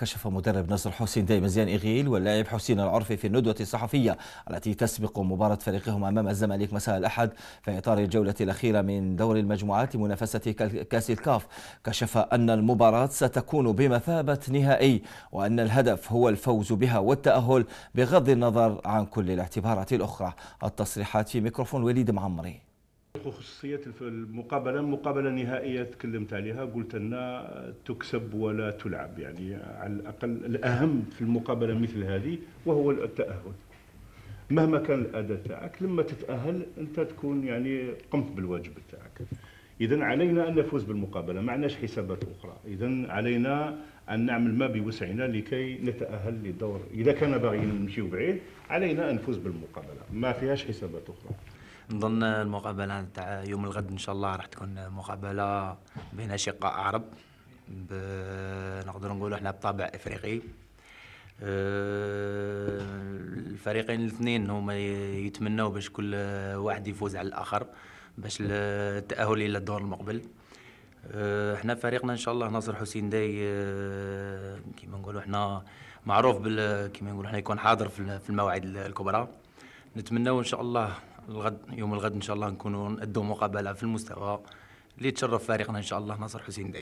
كشف مدرب نصر حسين دايما زيان إغيل واللاعب حسين العرفي في الندوة الصحفية التي تسبق مباراة فريقهم أمام الزمالك مساء الأحد في إطار الجولة الأخيرة من دور المجموعات لمنافسة كأس الكاف كشف أن المباراة ستكون بمثابة نهائي وأن الهدف هو الفوز بها والتأهل بغض النظر عن كل الاعتبارات الأخرى التصريحات في ميكروفون وليد معمري خصوصية المقابلة مقابلة نهائية تكلمت عليها قلت لنا تكسب ولا تلعب يعني على الأقل الأهم في المقابلة مثل هذه وهو التأهل مهما كان الأداء تاعك لما تتأهل أنت تكون يعني قمت بالواجب تاعك إذا علينا أن نفوز بالمقابلة ما عندناش حسابات أخرى إذا علينا أن نعمل ما بوسعنا لكي نتأهل للدور إذا كان باغيين نمشيو بعيد علينا أن نفوز بالمقابلة ما فيهاش حسابات أخرى نظن المقابله تاع يوم الغد ان شاء الله راح تكون مقابله بين اشقاء عرب نقدر نقولوا احنا بطابع افريقي آه، الفريقين الاثنين هما يتمنوا باش كل واحد يفوز على الاخر باش التاهل الى الدور المقبل آه، احنا فريقنا ان شاء الله ناصر حسين داي آه، كيما نقولوا احنا معروف بال كيما نقولوا احنا يكون حاضر في المواعيد الكبرى نتمنى ان شاء الله الغد يوم الغد ان شاء الله نكونوا نأدوا مقابله في المستوى اللي تشرف فريقنا ان شاء الله ناصر حسين داي